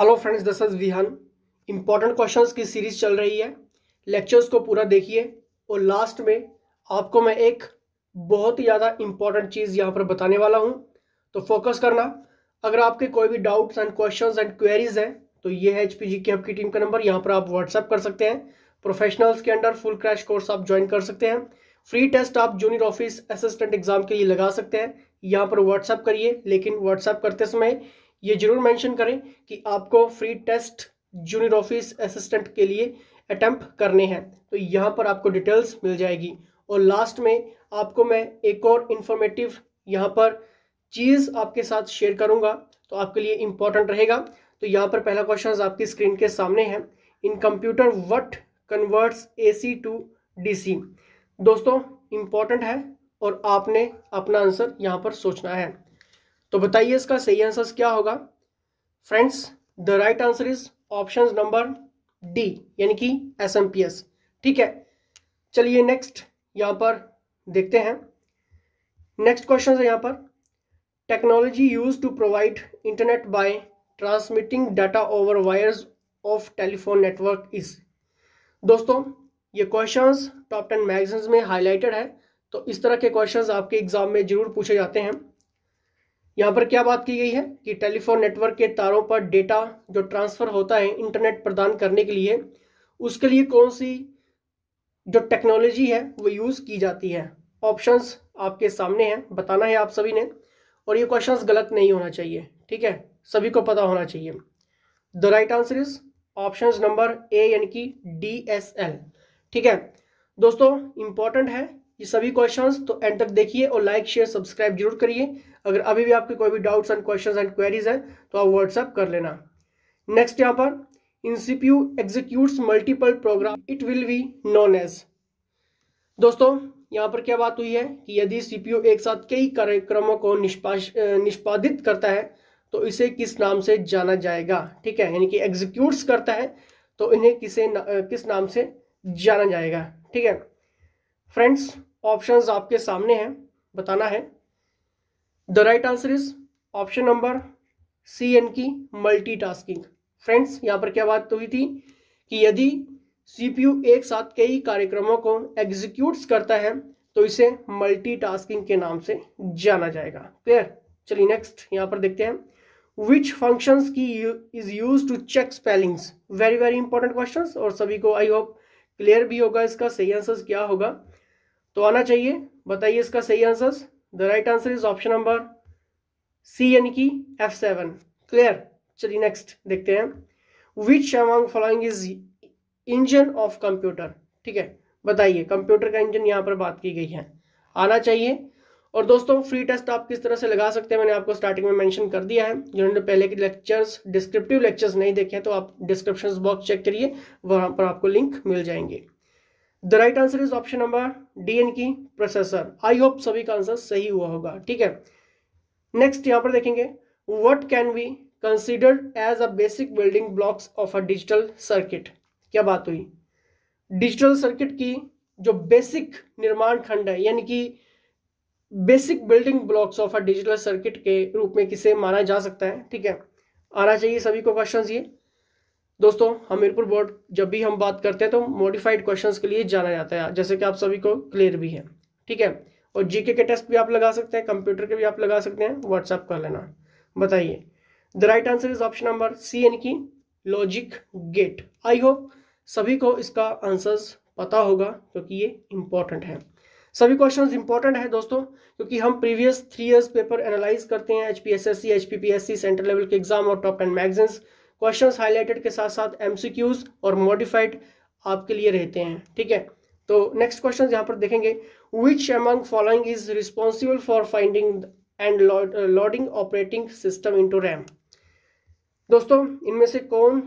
hello friends this is Vihaan important questions की series चल रही है लेक्चर्स को पूरा देखिए और लास्ट में आपको मैं एक बहुत ही ज़्यादा इंपॉर्टेंट चीज़ यहाँ पर बताने वाला हूँ तो फोकस करना अगर आपके कोई भी doubts and questions and queries हैं तो ये है एच पी जी की आपकी टीम का नंबर यहाँ पर आप व्हाट्सअप कर सकते हैं प्रोफेशनल्स के अंडर फुल क्रैश कोर्स आप ज्वाइन कर सकते हैं फ्री टेस्ट आप जूनियर ऑफिस असिस्टेंट एग्जाम के लिए लगा सकते हैं यहाँ पर व्हाट्सअप करिए लेकिन व्हाट्सअप करते समय ये जरूर मेंशन करें कि आपको free test junior office assistant के लिए अटैम्प्ट करने हैं तो यहाँ पर आपको डिटेल्स मिल जाएगी और लास्ट में आपको मैं एक और इन्फॉर्मेटिव यहाँ पर चीज़ आपके साथ शेयर करूँगा तो आपके लिए इम्पोर्टेंट रहेगा तो यहाँ पर पहला क्वेश्चन आपकी स्क्रीन के सामने है in computer what converts A C to D C दोस्तों इम्पॉर्टेंट है और आपने अपना आंसर यहाँ पर सोचना है तो बताइए इसका सही आंसर क्या होगा friends the right answer is option number D यानी कि एस एम पी एस ठीक है चलिए नेक्स्ट यहां पर देखते हैं नेक्स्ट क्वेश्चन है यहां पर technology use to provide internet by transmitting data over wires of telephone network is दोस्तों ये क्वेश्चंस टॉप टेन मैगजीन्स में हाईलाइटेड है तो इस तरह के क्वेश्चंस आपके एग्जाम में जरूर पूछे जाते हैं यहाँ पर क्या बात की गई है कि टेलीफोन नेटवर्क के तारों पर डेटा जो ट्रांसफ़र होता है इंटरनेट प्रदान करने के लिए उसके लिए कौन सी जो टेक्नोलॉजी है वो यूज़ की जाती है ऑप्शंस आपके सामने हैं बताना है आप सभी ने और ये क्वेश्चंस गलत नहीं होना चाहिए ठीक है सभी को पता होना चाहिए the right answer is option number A यानी कि डी एस एल ठीक है दोस्तों इंपॉर्टेंट है ये सभी क्वेश्चंस तो एंड तक देखिए और लाइक शेयर सब्सक्राइब जरूर करिए अगर अभी भी आपके कोई भी doubts and question and queries हैं तो आप व्हाट्सअप कर लेना नेक्स्ट यहाँ पर in CPU executes multiple program it will be known as दोस्तों यहाँ पर क्या बात हुई है कि यदि सीपीयू एक साथ कई कार्यक्रमों को निष्पादित करता है तो इसे किस नाम से जाना जाएगा ठीक है यानी कि एग्जीक्यूट्स करता है तो इन्हें किसे न, किस नाम से जाना जाएगा ठीक है फ्रेंड्स ऑप्शंस आपके सामने हैं बताना है the right answer is option number C एन की मल्टीटास्किंग फ्रेंड्स यहाँ पर क्या बात तो हुई थी कि यदि सीपीयू एक साथ कई कार्यक्रमों को एग्जीक्यूट करता है तो इसे मल्टीटास्किंग के नाम से जाना जाएगा क्लियर चलिए नेक्स्ट यहाँ पर देखते हैं which functions key is used to check spellings very very important question और सभी को आई होप क्लियर भी होगा इसका सही आंसर क्या होगा तो आना चाहिए बताइए इसका सही answer the right answer is option number C यानी कि एफ सेवन क्लियर चलिए नेक्स्ट देखते हैं which among following is engine of computer ठीक है बताइए कंप्यूटर का इंजन यहाँ पर बात की गई है आना चाहिए और दोस्तों फ्री टेस्ट आप किस तरह से लगा सकते हैं मैंने आपको स्टार्टिंग में मेंशन कर दिया है जिन्होंने पहले के लेक्चर्स डिस्क्रिप्टिव लेक्चर्स नहीं देखे हैं तो आप डिस्क्रिप्शन बॉक्स चेक करिए वहां पर आपको लिंक मिल जाएंगे the right answer is option number D एन की प्रोसेसर आई होप सभी का आंसर सही हुआ होगा ठीक है नेक्स्ट यहां पर देखेंगे what can be considered as a basic building blocks of a digital circuit क्या बात हुई डिजिटल सर्किट की जो बेसिक निर्माण खंड है यानी कि basic building blocks of a digital circuit के रूप में किसे माना जा सकता है ठीक है आना चाहिए सभी को क्वेश्चन ये दोस्तों हमीरपुर बोर्ड जब भी हम बात करते हैं तो मॉडिफाइड क्वेश्चंस के लिए जाना जाता है जैसे कि आप सभी को क्लियर भी है ठीक है और जीके के टेस्ट भी आप लगा सकते हैं कंप्यूटर के भी आप लगा सकते हैं व्हाट्सएप कर लेना बताइए the right answer is option number C एन की लॉजिक गेट आई होप सभी को इसका आंसर्स पता होगा क्योंकि ये इंपॉर्टेंट है सभी क्वेश्चन इंपॉर्टेंट है दोस्तों क्योंकि हम previous three years paper analyse करते हैं H P S S C H P P S C central level के एग्जाम और top ten magazines questions highlighted के साथ साथ एमसीक्यूज और मॉडिफाइड आपके लिए रहते हैं ठीक है तो नेक्स्ट क्वेश्चन यहाँ पर देखेंगे which among following is responsible for finding and loading operating system to RAM दोस्तों इनमें से कौन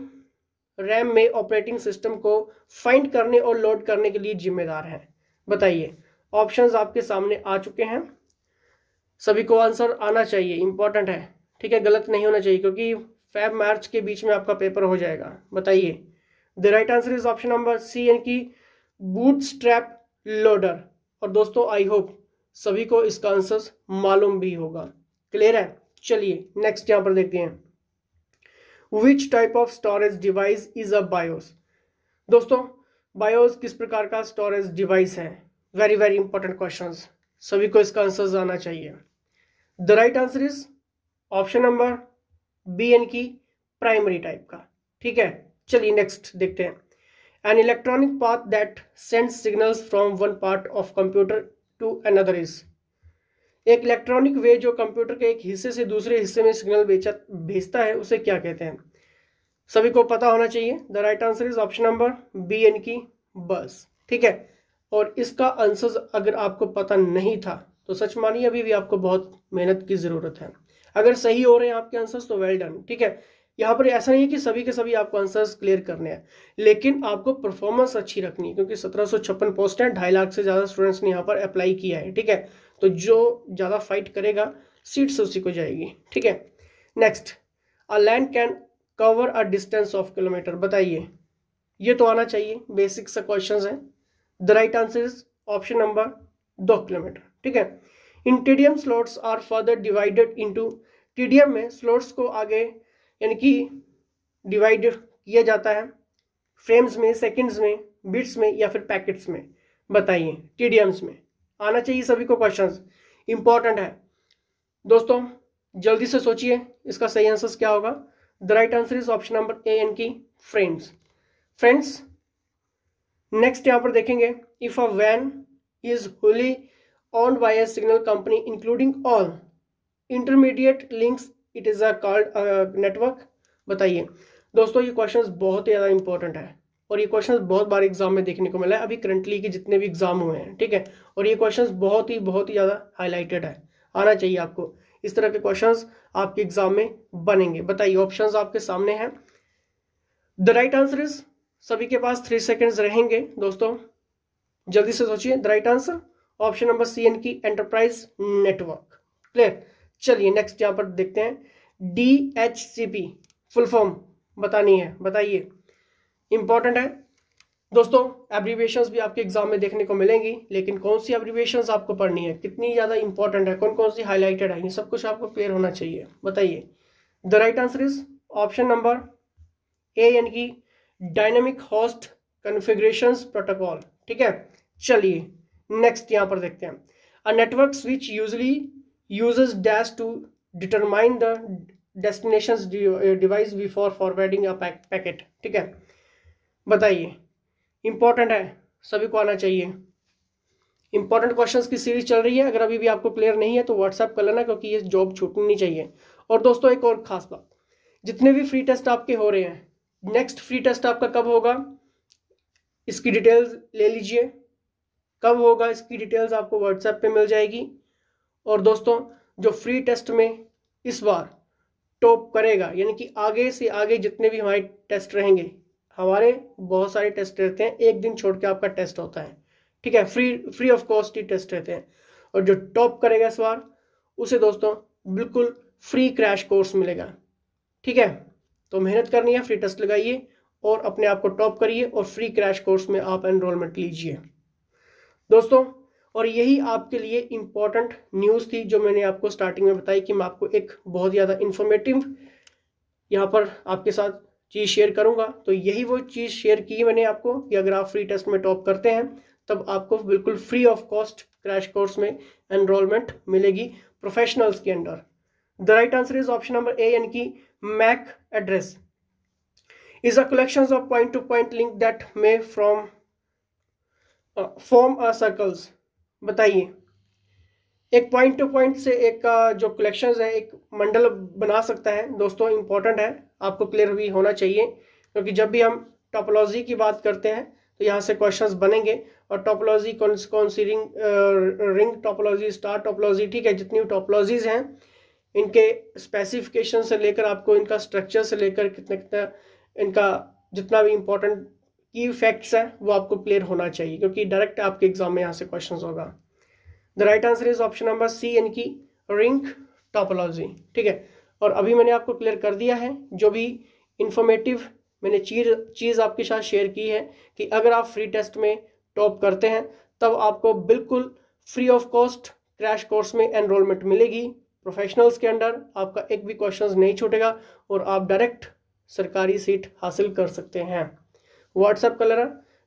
रैम में ऑपरेटिंग सिस्टम को फाइंड करने और लोड करने के लिए जिम्मेदार है बताइए ऑप्शंस आपके सामने आ चुके हैं सभी को आंसर आना चाहिए इंपॉर्टेंट है ठीक है गलत नहीं होना चाहिए क्योंकि फेब मार्च के बीच में आपका पेपर हो जाएगा बताइए the right answer is option number C एन की बूट स्ट्रैप लोडर और दोस्तों आई होप सभी को इसका आंसर मालूम भी होगा क्लियर है चलिए नेक्स्ट यहां पर देखते हैं which type of storage device is a BIOS दोस्तों बायोस किस प्रकार का स्टोरेज डिवाइस है वेरी वेरी इंपॉर्टेंट क्वेश्चन सभी को इसका आंसर आना चाहिए the right answer is option number B एन की प्राइमरी टाइप का ठीक है चलिए नेक्स्ट देखते हैं an electronic path that send signals from one part of computer to another इज एक इलेक्ट्रॉनिक वे जो कंप्यूटर के एक हिस्से से दूसरे हिस्से में सिग्नल भेजता है उसे क्या कहते हैं सभी को पता होना चाहिए the right answer is option number B एन की बस ठीक है और इसका आंसर अगर आपको पता नहीं था तो सच मानिए अभी भी आपको बहुत मेहनत की ज़रूरत है अगर सही हो रहे हैं आपके आंसर्स तो वेल डन ठीक है यहाँ पर ऐसा नहीं है कि सभी के सभी आपको आंसर्स क्लियर करने हैं लेकिन आपको परफॉर्मेंस अच्छी रखनी है क्योंकि सत्रह सौ छप्पन पोस्ट हैं ढाई लाख से ज़्यादा स्टूडेंट्स ने यहाँ पर अप्लाई किया है ठीक है तो जो ज़्यादा फाइट करेगा सीट्स उसी को जाएगी ठीक है next a LAN can cover a distance of kilometre बताइए ये तो आना चाहिए बेसिक सा क्वेश्चन है the right answer is option number दो किलोमीटर ठीक है in TDM slots are further divided into TDM में स्लॉट्स को आगे यानी कि डिवाइड किया जाता है फ्रेम्स में सेकंड्स में बिट्स में या फिर पैकेट्स में बताइए टीडीएम्स में आना चाहिए सभी को क्वेश्चन इंपॉर्टेंट है दोस्तों जल्दी से सोचिए इसका सही आंसर क्या होगा the right answer is option number A एन की फ्रेम्स फ्रेंड्स नेक्स्ट यहाँ पर देखेंगे इफ अ वैन is wholly owned by a signal company including all intermediate links it is a called uh, network बताइए दोस्तों ये क्वेश्चंस बहुत ही ज़्यादा इंपॉर्टेंट है और ये क्वेश्चंस बहुत बार एग्जाम में देखने को मिला है अभी करंटली के जितने भी एग्जाम हुए हैं ठीक है और ये क्वेश्चंस बहुत ही बहुत ही ज़्यादा हाईलाइटेड है आना चाहिए आपको इस तरह के क्वेश्चंस आपके एग्जाम में बनेंगे बताइए ऑप्शन आपके सामने हैं द राइट आंसर इज सभी के पास थ्री सेकेंड्स रहेंगे दोस्तों जल्दी से सोचिए the right answer option number C एन की एंटरप्राइज नेटवर्क क्लियर चलिए नेक्स्ट यहाँ पर देखते हैं D H C P full form बतानी है बताइए इंपॉर्टेंट है दोस्तों एब्रीवेशन भी आपके एग्जाम में देखने को मिलेंगी लेकिन कौन सी एब्रीवेशन आपको पढ़नी है कितनी ज़्यादा इंपॉर्टेंट है कौन कौन सी हाईलाइटेड है ये सब कुछ आपको क्लियर होना चाहिए बताइए the right answer is option number A यानी कि डायनेमिक होस्ट कन्फिग्रेशन प्रोटोकॉल ठीक है चलिए नेक्स्ट यहां पर देखते हैं a network switch usually uses dash to determine the destination device before forwarding a packet ठीक है बताइए इंपॉर्टेंट है सभी को आना चाहिए इंपॉर्टेंट क्वेश्चन की सीरीज चल रही है अगर अभी भी आपको क्लियर नहीं है तो व्हाट्सएप कर लेना क्योंकि ये जॉब छूटनी नहीं चाहिए और दोस्तों एक और खास बात जितने भी फ्री टेस्ट आपके हो रहे हैं नेक्स्ट फ्री टेस्ट आपका कब होगा इसकी डिटेल्स ले लीजिए कब होगा इसकी डिटेल्स आपको व्हाट्सएप पे मिल जाएगी और दोस्तों जो फ्री टेस्ट में इस बार टॉप करेगा यानी कि आगे से आगे जितने भी हमारे टेस्ट रहेंगे हमारे बहुत सारे टेस्ट रहते हैं एक दिन छोड़ के आपका टेस्ट होता है ठीक है फ्री फ्री ऑफ कॉस्ट ही टेस्ट रहते हैं और जो टॉप करेगा इस बार उसे दोस्तों बिल्कुल फ्री क्रैश कोर्स मिलेगा ठीक है तो मेहनत करनी है फ्री टेस्ट लगाइए और अपने आप को टॉप करिए और फ्री क्रैश कोर्स में आप एनरोलमेंट लीजिए दोस्तों और यही आपके लिए इंपॉर्टेंट न्यूज़ थी जो मैंने आपको स्टार्टिंग में बताई कि मैं आपको एक बहुत ज़्यादा इन्फॉर्मेटिव यहाँ पर आपके साथ चीज़ शेयर करूंगा तो यही वो चीज़ शेयर की मैंने आपको कि अगर आप फ्री टेस्ट में टॉप करते हैं तब आपको बिल्कुल free of cost crash course में एनरोलमेंट मिलेगी प्रोफेशनल्स के under the right answer is option number A यानी कि MAC address is a collection of point to point link that may from form a circles बताइए एक point to point से एक का जो कलेक्शन है एक मंडल बना सकता है दोस्तों इंपॉर्टेंट है आपको क्लियर भी होना चाहिए क्योंकि जब भी हम टॉपोलॉजी की बात करते हैं तो यहाँ से क्वेश्चंस बनेंगे और टॉपोलॉजी कौन कौन सी ring ring topology star topology ठीक है जितनी टॉपोलॉजीज हैं इनके स्पेसिफिकेशन से लेकर आपको इनका स्ट्रक्चर से लेकर कितना कितना इनका जितना भी इम्पोर्टेंट की फैक्ट्स हैं वो आपको क्लियर होना चाहिए क्योंकि डायरेक्ट आपके एग्जाम में यहाँ से क्वेश्चन होगा the right answer is option number C यानी कि रिंक टॉपोलॉजी ठीक है और अभी मैंने आपको क्लियर कर दिया है जो भी इंफॉर्मेटिव मैंने चीज चीज़ आपके साथ शेयर की है कि अगर आप फ्री टेस्ट में टॉप करते हैं तब आपको बिल्कुल free of cost crash course में एनरोलमेंट मिलेगी प्रोफेशनल्स के अंडर आपका एक भी क्वेश्चन नहीं छूटेगा और आप डायरेक्ट सरकारी सीट हासिल कर सकते हैं व्हाट्सअप कलर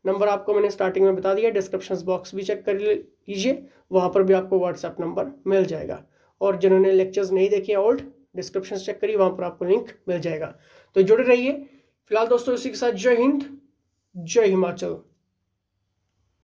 नंबर आपको मैंने स्टार्टिंग में बता दिया डिस्क्रिप्शन बॉक्स भी चेक कर लीजिए वहाँ पर भी आपको व्हाट्सअप नंबर मिल जाएगा और जिन्होंने लेक्चर्स नहीं देखे ओल्ड डिस्क्रिप्शन चेक करिए वहाँ पर आपको लिंक मिल जाएगा तो जुड़े रहिए फिलहाल दोस्तों इसी के साथ जय हिंद जय हिमाचल